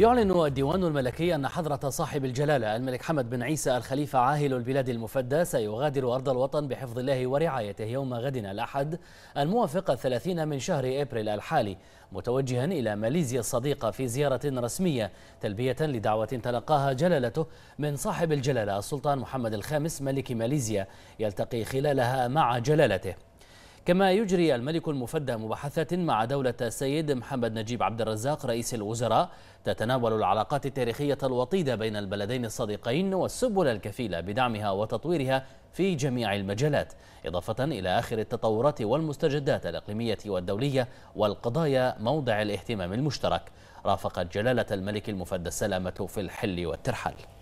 يعلن الديوان الملكي أن حضرة صاحب الجلالة الملك حمد بن عيسى الخليفة عاهل البلاد المفدى سيغادر أرض الوطن بحفظ الله ورعايته يوم غد الأحد الموافق الثلاثين من شهر إبريل الحالي متوجها إلى ماليزيا الصديقة في زيارة رسمية تلبية لدعوة تلقاها جلالته من صاحب الجلالة السلطان محمد الخامس ملك ماليزيا يلتقي خلالها مع جلالته كما يجري الملك المفدى مباحثات مع دولة السيد محمد نجيب عبد الرزاق رئيس الوزراء تتناول العلاقات التاريخية الوطيدة بين البلدين الصديقين والسبل الكفيلة بدعمها وتطويرها في جميع المجالات إضافة إلى آخر التطورات والمستجدات الإقليمية والدولية والقضايا موضع الاهتمام المشترك رافقت جلالة الملك المفدى السلامة في الحل والترحال